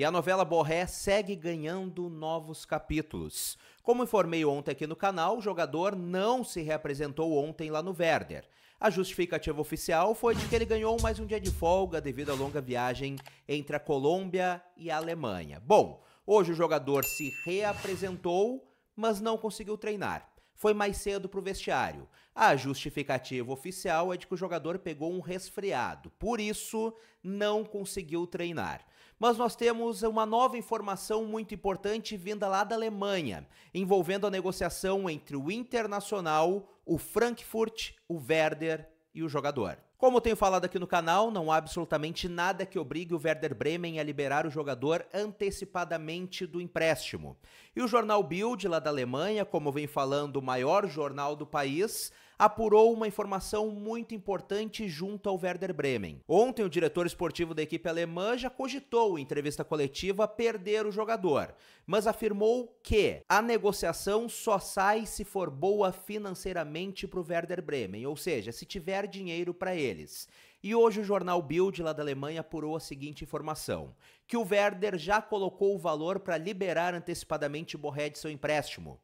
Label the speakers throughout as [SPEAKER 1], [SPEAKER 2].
[SPEAKER 1] E a novela Borré segue ganhando novos capítulos. Como informei ontem aqui no canal, o jogador não se reapresentou ontem lá no Werder. A justificativa oficial foi de que ele ganhou mais um dia de folga devido à longa viagem entre a Colômbia e a Alemanha. Bom, hoje o jogador se reapresentou, mas não conseguiu treinar. Foi mais cedo para o vestiário. A justificativa oficial é de que o jogador pegou um resfriado, por isso não conseguiu treinar. Mas nós temos uma nova informação muito importante vinda lá da Alemanha, envolvendo a negociação entre o Internacional, o Frankfurt, o Werder e o jogador. Como eu tenho falado aqui no canal, não há absolutamente nada que obrigue o Werder Bremen a liberar o jogador antecipadamente do empréstimo. E o jornal Bild, lá da Alemanha, como vem falando o maior jornal do país, apurou uma informação muito importante junto ao Werder Bremen. Ontem, o diretor esportivo da equipe alemã já cogitou, em entrevista coletiva, perder o jogador, mas afirmou que a negociação só sai se for boa financeiramente para o Werder Bremen, ou seja, se tiver dinheiro para eles. E hoje o jornal Bild lá da Alemanha apurou a seguinte informação: que o Werder já colocou o valor para liberar antecipadamente Borré de seu empréstimo.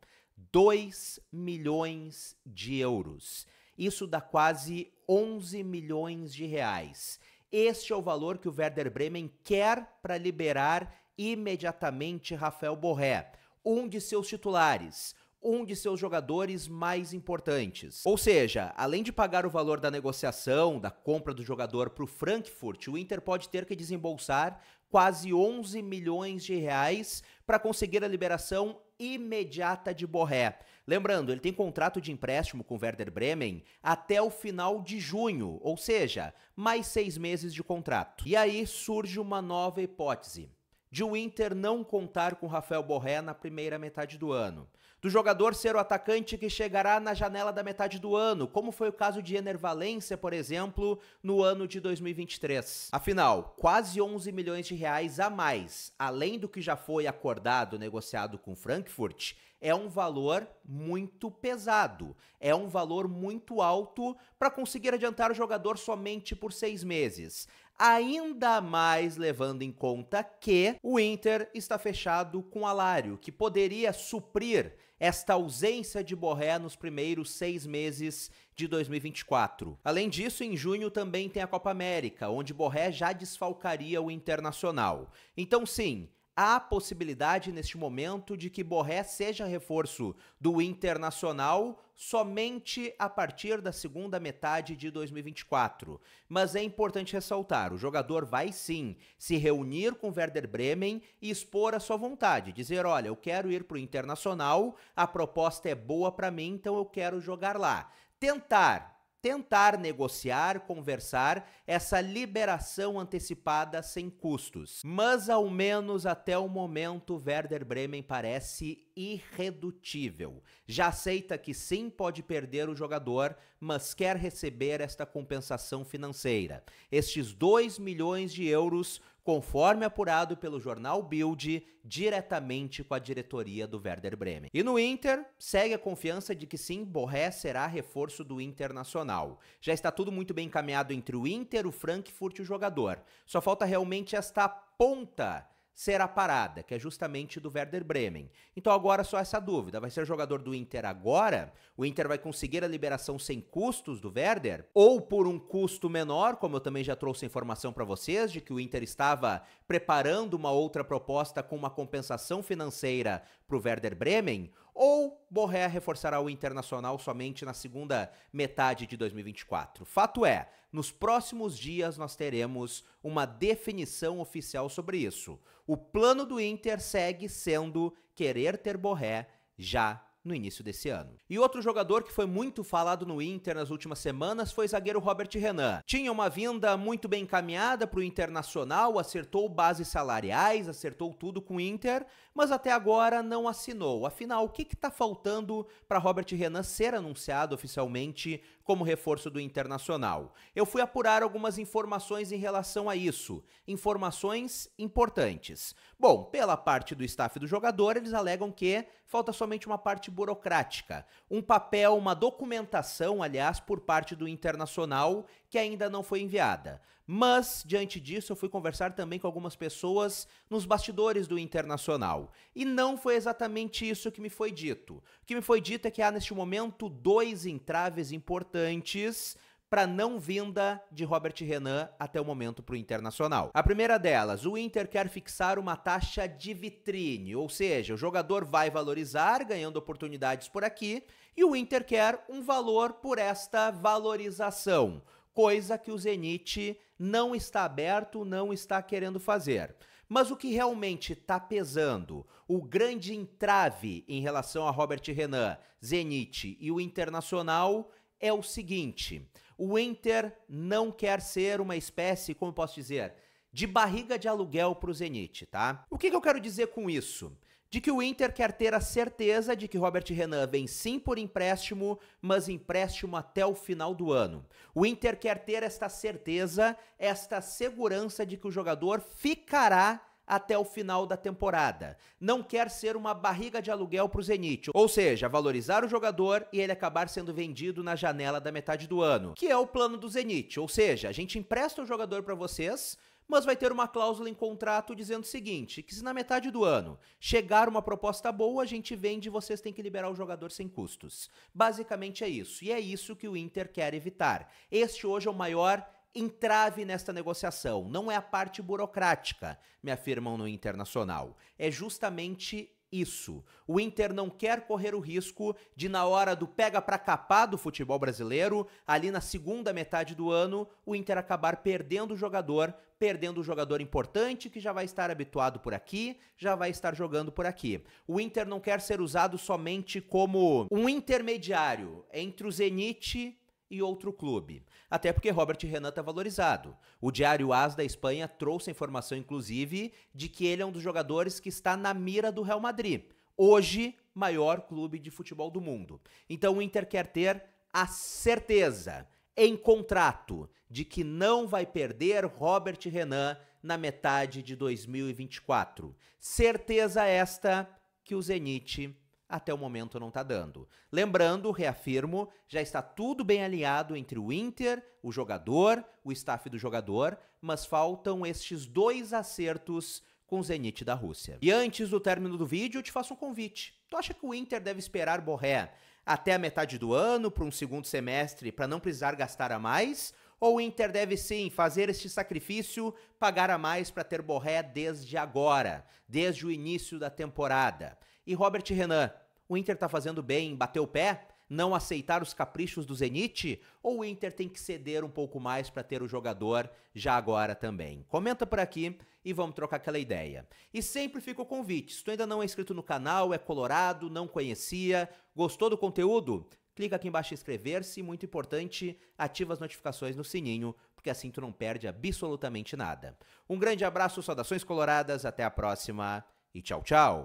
[SPEAKER 1] 2 milhões de euros. Isso dá quase 11 milhões de reais. Este é o valor que o Werder Bremen quer para liberar imediatamente Rafael Borré, um de seus titulares, um de seus jogadores mais importantes. Ou seja, além de pagar o valor da negociação, da compra do jogador para o Frankfurt, o Inter pode ter que desembolsar quase 11 milhões de reais para conseguir a liberação imediata de Borré. Lembrando, ele tem contrato de empréstimo com Werder Bremen até o final de junho, ou seja, mais seis meses de contrato. E aí surge uma nova hipótese de o Inter não contar com Rafael Borré na primeira metade do ano do jogador ser o atacante que chegará na janela da metade do ano, como foi o caso de Ener Valência, por exemplo, no ano de 2023. Afinal, quase 11 milhões de reais a mais, além do que já foi acordado, negociado com Frankfurt, é um valor muito pesado, é um valor muito alto para conseguir adiantar o jogador somente por seis meses ainda mais levando em conta que o Inter está fechado com Alário, que poderia suprir esta ausência de Borré nos primeiros seis meses de 2024. Além disso, em junho também tem a Copa América, onde Borré já desfalcaria o Internacional. Então, sim, Há possibilidade neste momento de que Borré seja reforço do Internacional somente a partir da segunda metade de 2024. Mas é importante ressaltar: o jogador vai sim se reunir com Werder Bremen e expor a sua vontade, dizer: olha, eu quero ir para o Internacional, a proposta é boa para mim, então eu quero jogar lá. Tentar tentar negociar, conversar essa liberação antecipada sem custos. Mas ao menos até o momento, Werder Bremen parece irredutível. Já aceita que sim pode perder o jogador, mas quer receber esta compensação financeira. Estes 2 milhões de euros conforme apurado pelo jornal Bild, diretamente com a diretoria do Werder Bremen. E no Inter, segue a confiança de que sim, Borré será reforço do Internacional. Já está tudo muito bem encaminhado entre o Inter, o Frankfurt e o jogador. Só falta realmente esta ponta será parada, que é justamente do Werder Bremen. Então agora só essa dúvida, vai ser jogador do Inter agora? O Inter vai conseguir a liberação sem custos do Werder ou por um custo menor, como eu também já trouxe informação para vocês de que o Inter estava preparando uma outra proposta com uma compensação financeira para o Werder Bremen? ou Borré reforçará o Internacional somente na segunda metade de 2024. Fato é, nos próximos dias nós teremos uma definição oficial sobre isso. O plano do Inter segue sendo querer ter Borré já no início desse ano. E outro jogador que foi muito falado no Inter nas últimas semanas foi zagueiro Robert Renan. Tinha uma vinda muito bem encaminhada para o Internacional, acertou bases salariais, acertou tudo com o Inter, mas até agora não assinou. Afinal, o que está faltando para Robert Renan ser anunciado oficialmente como reforço do Internacional? Eu fui apurar algumas informações em relação a isso, informações importantes. Bom, pela parte do staff do jogador, eles alegam que falta somente uma parte burocrática. Um papel, uma documentação, aliás, por parte do Internacional, que ainda não foi enviada. Mas, diante disso, eu fui conversar também com algumas pessoas nos bastidores do Internacional. E não foi exatamente isso que me foi dito. O que me foi dito é que há, neste momento, dois entraves importantes para não vinda de Robert Renan até o momento para o Internacional. A primeira delas, o Inter quer fixar uma taxa de vitrine, ou seja, o jogador vai valorizar ganhando oportunidades por aqui e o Inter quer um valor por esta valorização, coisa que o Zenit não está aberto, não está querendo fazer. Mas o que realmente está pesando, o grande entrave em relação a Robert Renan, Zenit e o Internacional é o seguinte: o Inter não quer ser uma espécie, como posso dizer, de barriga de aluguel para o Zenit, tá? O que, que eu quero dizer com isso? de que o Inter quer ter a certeza de que Robert Renan vem sim por empréstimo, mas empréstimo até o final do ano. O Inter quer ter esta certeza, esta segurança de que o jogador ficará até o final da temporada. Não quer ser uma barriga de aluguel para o Zenit, ou seja, valorizar o jogador e ele acabar sendo vendido na janela da metade do ano, que é o plano do Zenit, ou seja, a gente empresta o jogador para vocês, mas vai ter uma cláusula em contrato dizendo o seguinte, que se na metade do ano chegar uma proposta boa, a gente vende e vocês têm que liberar o jogador sem custos. Basicamente é isso, e é isso que o Inter quer evitar. Este hoje é o maior entrave nesta negociação. Não é a parte burocrática, me afirmam no Internacional. É justamente isso. O Inter não quer correr o risco de, na hora do pega para capar do futebol brasileiro, ali na segunda metade do ano, o Inter acabar perdendo o jogador, perdendo o jogador importante que já vai estar habituado por aqui, já vai estar jogando por aqui. O Inter não quer ser usado somente como um intermediário entre o Zenit e outro clube. Até porque Robert Renan está valorizado. O Diário As da Espanha trouxe a informação, inclusive, de que ele é um dos jogadores que está na mira do Real Madrid. Hoje, maior clube de futebol do mundo. Então o Inter quer ter a certeza, em contrato, de que não vai perder Robert Renan na metade de 2024. Certeza esta que o Zenit até o momento não está dando. Lembrando, reafirmo, já está tudo bem alinhado entre o Inter, o jogador, o staff do jogador, mas faltam estes dois acertos com o Zenit da Rússia. E antes do término do vídeo, eu te faço um convite. Tu acha que o Inter deve esperar Borré até a metade do ano para um segundo semestre para não precisar gastar a mais? Ou o Inter deve sim fazer este sacrifício, pagar a mais para ter Borré desde agora, desde o início da temporada? E Robert Renan, o Inter tá fazendo bem, bateu o pé? Não aceitar os caprichos do Zenit? Ou o Inter tem que ceder um pouco mais para ter o jogador já agora também? Comenta por aqui e vamos trocar aquela ideia. E sempre fica o convite: se tu ainda não é inscrito no canal, é colorado, não conhecia, gostou do conteúdo? clica aqui embaixo em inscrever-se, muito importante, ativa as notificações no sininho, porque assim tu não perde absolutamente nada. Um grande abraço, saudações coloradas, até a próxima e tchau, tchau.